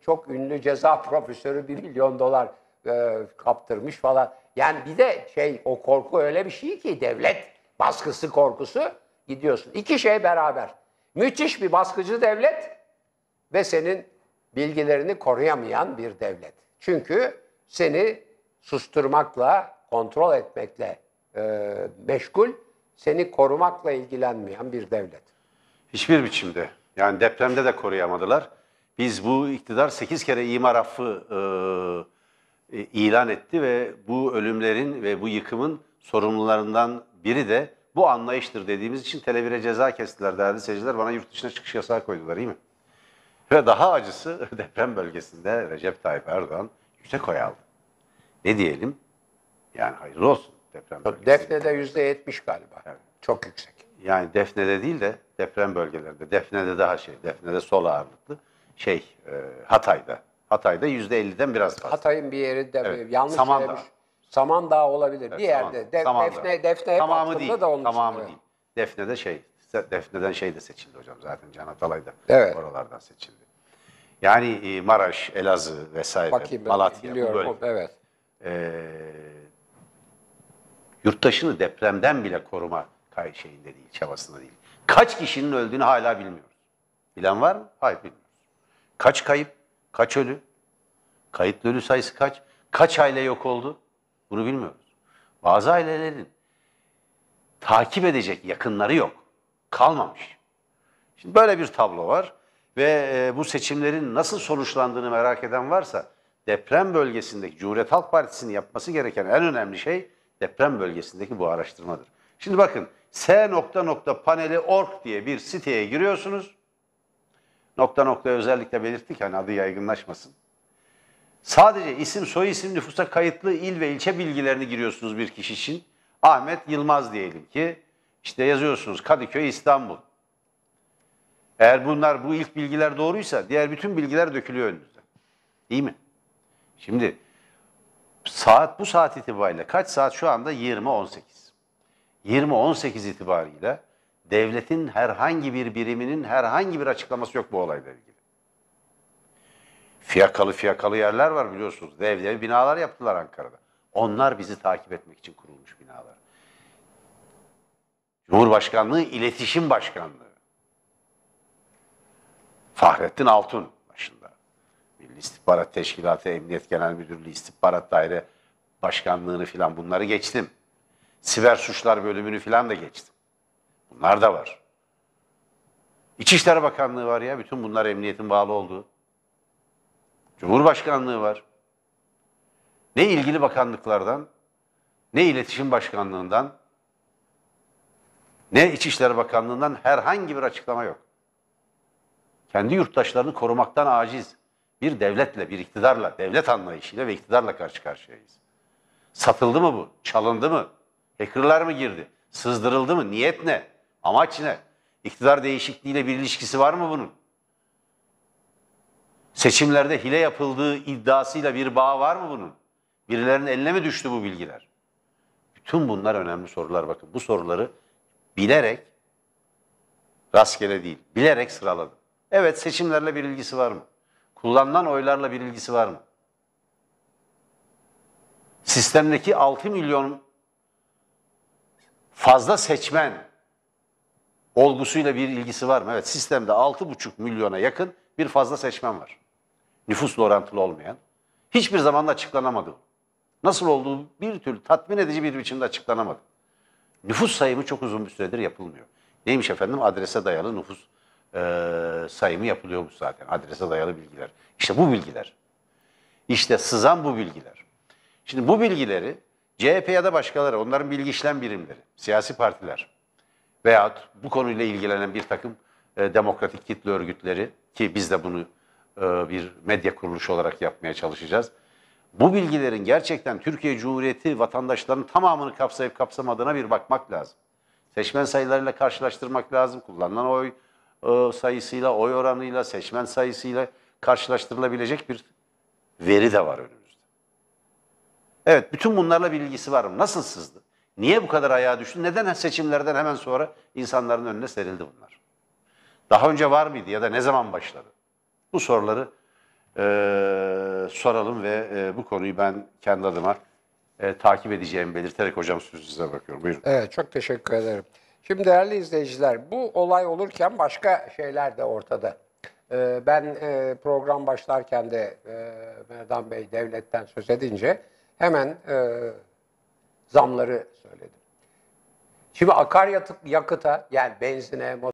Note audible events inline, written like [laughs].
çok ünlü ceza profesörü bir milyon dolar e, kaptırmış falan. Yani bir de şey o korku öyle bir şey ki devlet baskısı korkusu gidiyorsun. İki şey beraber. Müthiş bir baskıcı devlet ve senin bilgilerini koruyamayan bir devlet. Çünkü seni susturmakla, kontrol etmekle e, meşgul, seni korumakla ilgilenmeyen bir devlet. Hiçbir biçimde. Yani depremde de koruyamadılar. Biz bu iktidar 8 kere imar affı e, e, ilan etti ve bu ölümlerin ve bu yıkımın sorumlularından biri de bu anlayıştır dediğimiz için televire ceza kestiler değerli seyirciler. Bana yurt dışına çıkış yasağı koydular iyi mi? Ve daha acısı [laughs] deprem bölgesinde Recep Tayyip Erdoğan yüksek oy aldı. Ne diyelim? Yani hayırlı olsun deprem bölgesinde. Defne'de yüzde yetmiş galiba. Evet. Çok yüksek. Yani Defne'de değil de deprem bölgelerinde. Defne'de daha şey, Defne'de sol ağırlıklı şey e, Hatay'da. Hatay'da %50'den biraz fazla. Hatay'ın bir yeri de evet. yanlış Samandağ. söylemiş. Samandağ olabilir. Evet, bir yerde. De, Samandağ. Defne, defne hep tamamı değil, da onun Tamamı için. değil. Defne'de şey, Defne'den şey de seçildi hocam zaten Can Atalay da evet. oralardan seçildi. Yani e, Maraş, Elazığ vesaire, Bakayım, Malatya biliyorum, bu Evet. Ee, yurttaşını depremden bile koruma şeyinde değil, çabasında değil. Kaç kişinin öldüğünü hala bilmiyoruz. Bilen var mı? Hayır bilmiyorum. Kaç kayıp? Kaç ölü? Kayıtlı ölü sayısı kaç? Kaç aile yok oldu? Bunu bilmiyoruz. Bazı ailelerin takip edecek yakınları yok. Kalmamış. Şimdi böyle bir tablo var ve e, bu seçimlerin nasıl sonuçlandığını merak eden varsa deprem bölgesindeki Cumhuriyet Halk Partisi'nin yapması gereken en önemli şey deprem bölgesindeki bu araştırmadır. Şimdi bakın S nokta nokta paneli org diye bir siteye giriyorsunuz. Nokta nokta özellikle belirttik hani adı yaygınlaşmasın. Sadece isim soy isim nüfusa kayıtlı il ve ilçe bilgilerini giriyorsunuz bir kişi için. Ahmet Yılmaz diyelim ki işte yazıyorsunuz Kadıköy İstanbul. Eğer bunlar bu ilk bilgiler doğruysa diğer bütün bilgiler dökülüyor önünüzden. İyi mi? Şimdi saat bu saat itibariyle kaç saat şu anda 20.18. 20.18 itibariyle Devletin herhangi bir biriminin herhangi bir açıklaması yok bu olayla ilgili. Fiyakalı fiyakalı yerler var biliyorsunuz. Dev dev binalar yaptılar Ankara'da. Onlar bizi takip etmek için kurulmuş binalar. Cumhurbaşkanlığı İletişim Başkanlığı. Fahrettin Altun başında. Milli İstihbarat Teşkilatı Emniyet Genel Müdürlüğü İstihbarat Daire Başkanlığını filan bunları geçtim. Siber suçlar bölümünü filan da geçtim. Bunlar da var. İçişleri Bakanlığı var ya, bütün bunlar emniyetin bağlı olduğu. Cumhurbaşkanlığı var. Ne ilgili bakanlıklardan, ne iletişim başkanlığından, ne İçişleri Bakanlığından herhangi bir açıklama yok. Kendi yurttaşlarını korumaktan aciz bir devletle, bir iktidarla, devlet anlayışıyla ve iktidarla karşı karşıyayız. Satıldı mı bu? Çalındı mı? Hackerlar mı girdi? Sızdırıldı mı? Niyet ne? Amaç ne? İktidar değişikliğiyle bir ilişkisi var mı bunun? Seçimlerde hile yapıldığı iddiasıyla bir bağ var mı bunun? Birilerinin eline mi düştü bu bilgiler? Bütün bunlar önemli sorular. Bakın bu soruları bilerek, rastgele değil, bilerek sıraladım. Evet seçimlerle bir ilgisi var mı? Kullanılan oylarla bir ilgisi var mı? Sistemdeki 6 milyon fazla seçmen olgusuyla bir ilgisi var mı? Evet sistemde 6,5 milyona yakın bir fazla seçmen var. Nüfusla orantılı olmayan. Hiçbir zaman da açıklanamadı. Nasıl olduğu bir türlü tatmin edici bir biçimde açıklanamadı. Nüfus sayımı çok uzun bir süredir yapılmıyor. Neymiş efendim? Adrese dayalı nüfus e, sayımı bu zaten. Adrese dayalı bilgiler. İşte bu bilgiler. İşte sızan bu bilgiler. Şimdi bu bilgileri CHP ya da başkaları, onların bilgi işlem birimleri, siyasi partiler, veyahut bu konuyla ilgilenen bir takım e, demokratik kitle örgütleri ki biz de bunu e, bir medya kuruluşu olarak yapmaya çalışacağız. Bu bilgilerin gerçekten Türkiye Cumhuriyeti vatandaşlarının tamamını kapsayıp kapsamadığına bir bakmak lazım. Seçmen sayılarıyla karşılaştırmak lazım. Kullanılan oy e, sayısıyla, oy oranıyla, seçmen sayısıyla karşılaştırılabilecek bir veri de var önümüzde. Evet, bütün bunlarla bir ilgisi var mı? Nasıl sızdı? Niye bu kadar ayağa düştü? Neden seçimlerden hemen sonra insanların önüne serildi bunlar? Daha önce var mıydı ya da ne zaman başladı? Bu soruları e, soralım ve e, bu konuyu ben kendi adıma e, takip edeceğimi belirterek hocam sözü size bakıyorum. Buyurun. Evet çok teşekkür ederim. Şimdi değerli izleyiciler bu olay olurken başka şeyler de ortada. Ee, ben e, program başlarken de e, Merdan Bey devletten söz edince hemen e, zamları söyledim. Şimdi akaryakıta yani benzine,